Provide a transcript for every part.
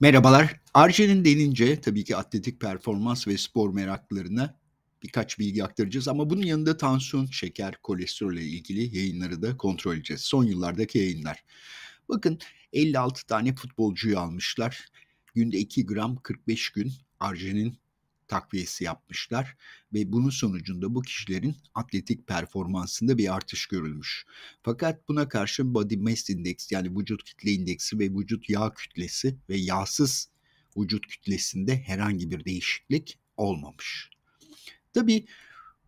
Merhabalar. Arjen'in denince tabii ki atletik performans ve spor meraklarına birkaç bilgi aktaracağız ama bunun yanında tansiyon, şeker, kolesterol ile ilgili yayınları da kontrol edeceğiz. Son yıllardaki yayınlar. Bakın 56 tane futbolcuyu almışlar. Günde 2 gram 45 gün Arjen'in takviyesi yapmışlar ve bunun sonucunda bu kişilerin atletik performansında bir artış görülmüş. Fakat buna karşın body mass index yani vücut kitle indeksi ve vücut yağ kütlesi ve yağsız vücut kütlesinde herhangi bir değişiklik olmamış. Tabii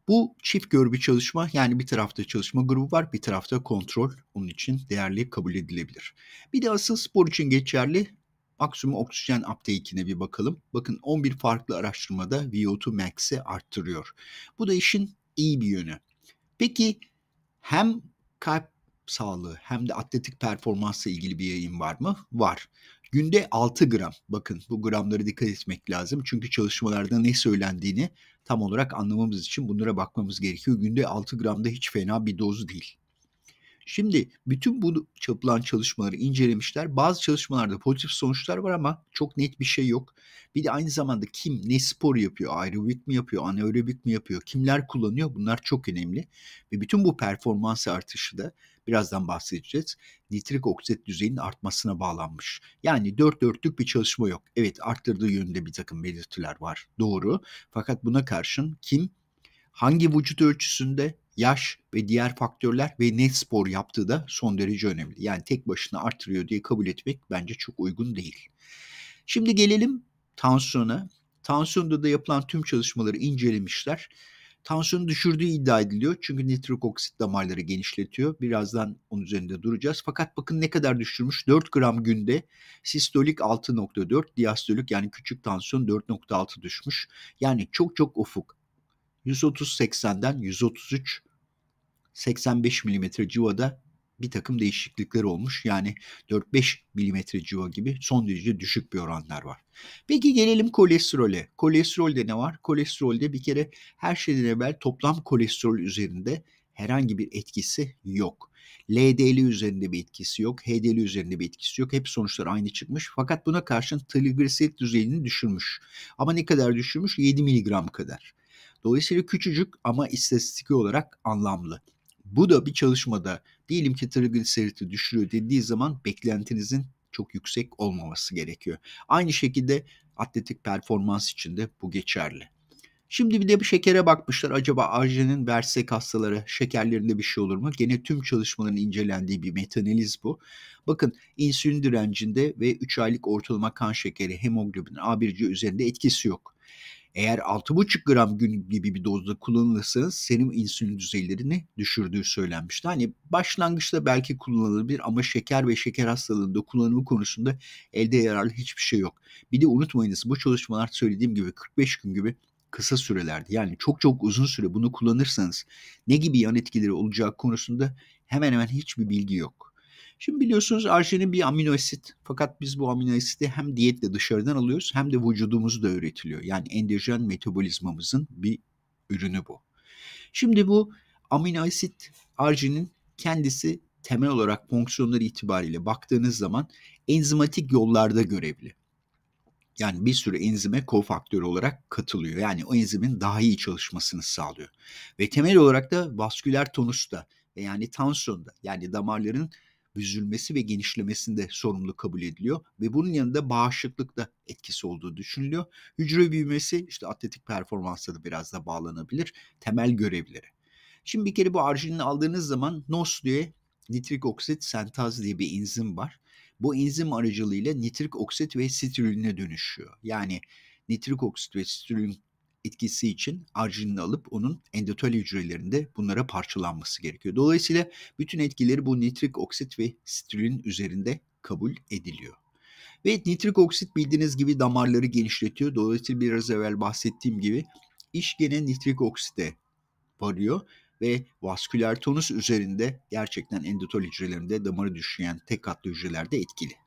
bu çift görgü çalışma yani bir tarafta çalışma grubu var bir tarafta kontrol onun için değerli kabul edilebilir. Bir de asıl spor için geçerli Maksimum oksijen uptake'ine bir bakalım. Bakın 11 farklı araştırmada VO2 max'i arttırıyor. Bu da işin iyi bir yönü. Peki hem kalp sağlığı hem de atletik performansla ilgili bir yayın var mı? Var. Günde 6 gram. Bakın bu gramları dikkat etmek lazım. Çünkü çalışmalarda ne söylendiğini tam olarak anlamamız için bunlara bakmamız gerekiyor. Günde 6 gram da hiç fena bir doz değil. Şimdi bütün bu yapılan çalışmaları incelemişler. Bazı çalışmalarda pozitif sonuçlar var ama çok net bir şey yok. Bir de aynı zamanda kim ne spor yapıyor, aerobik mi yapıyor, anaerobik mi yapıyor, kimler kullanıyor bunlar çok önemli. Ve bütün bu performans artışı da birazdan bahsedeceğiz. Nitrik oksit düzeyinin artmasına bağlanmış. Yani dört dörtlük bir çalışma yok. Evet arttırdığı yönünde bir takım belirtiler var doğru. Fakat buna karşın kim hangi vücut ölçüsünde yaş ve diğer faktörler ve net spor yaptığı da son derece önemli. Yani tek başına artırıyor diye kabul etmek bence çok uygun değil. Şimdi gelelim tansiyona. Tansiyonda da yapılan tüm çalışmaları incelemişler. Tansiyonu düşürdüğü iddia ediliyor. Çünkü nitrik oksit damarları genişletiyor. Birazdan onun üzerinde duracağız. Fakat bakın ne kadar düşürmüş. 4 gram günde sistolik 6.4, diastolik yani küçük tansiyon 4.6 düşmüş. Yani çok çok ufuk. 130-80'den 133 85 mm civada bir takım değişiklikler olmuş. Yani 4-5 mm civa gibi son derece düşük bir oranlar var. Peki gelelim kolesterole. Kolesterolde ne var? Kolesterolde bir kere her şeyden evvel toplam kolesterol üzerinde herhangi bir etkisi yok. LDL üzerinde bir etkisi yok, HDL üzerinde bir etkisi yok. Hep sonuçlar aynı çıkmış. Fakat buna karşın trigliserit düzeyini düşürmüş. Ama ne kadar düşürmüş? 7 mg kadar. Dolayısıyla küçücük ama istatistik olarak anlamlı bu da bir çalışmada diyelim ki trigliseriti düşürüyor dediği zaman beklentinizin çok yüksek olmaması gerekiyor. Aynı şekilde atletik performans için de bu geçerli. Şimdi bir de bir şekere bakmışlar. Acaba arjenin versek hastaları şekerlerinde bir şey olur mu? Gene tüm çalışmaların incelendiği bir metanaliz bu. Bakın insülin direncinde ve 3 aylık ortalama kan şekeri hemoglobin A1C üzerinde etkisi yok. Eğer 6,5 gram gün gibi bir dozda kullanılırsanız serum insülin düzeylerini düşürdüğü söylenmişti. Hani başlangıçta belki kullanılabilir ama şeker ve şeker hastalığında kullanımı konusunda elde yararlı hiçbir şey yok. Bir de unutmayınız bu çalışmalar söylediğim gibi 45 gün gibi kısa sürelerdi. yani çok çok uzun süre bunu kullanırsanız ne gibi yan etkileri olacağı konusunda hemen hemen hiçbir bilgi yok. Şimdi biliyorsunuz arginin bir amino asit. Fakat biz bu amino asiti hem diyetle dışarıdan alıyoruz hem de vücudumuzda üretiliyor. Yani endojen metabolizmamızın bir ürünü bu. Şimdi bu amino asit arginin kendisi temel olarak fonksiyonları itibariyle baktığınız zaman enzimatik yollarda görevli. Yani bir sürü enzime kofaktör olarak katılıyor. Yani o enzimin daha iyi çalışmasını sağlıyor. Ve temel olarak da vasküler tonusta yani tansiyonda yani damarların büzülmesi ve genişlemesinde sorumlu kabul ediliyor ve bunun yanında bağışıklık da etkisi olduğu düşünülüyor. Hücre büyümesi işte atletik performansa da biraz da bağlanabilir temel görevleri. Şimdi bir kere bu arginini aldığınız zaman NOS diye nitrik oksit sentaz diye bir enzim var. Bu enzim aracılığıyla nitrik oksit ve sitrüline dönüşüyor. Yani nitrik oksit ve stirülin etkisi için arginini alıp onun endotel hücrelerinde bunlara parçalanması gerekiyor. Dolayısıyla bütün etkileri bu nitrik oksit ve strilin üzerinde kabul ediliyor. Ve nitrik oksit bildiğiniz gibi damarları genişletiyor. Dolayısıyla biraz evvel bahsettiğim gibi iş gene nitrik oksite varıyor ve vasküler tonus üzerinde gerçekten endotol hücrelerinde damarı düşüyen tek katlı hücrelerde etkili.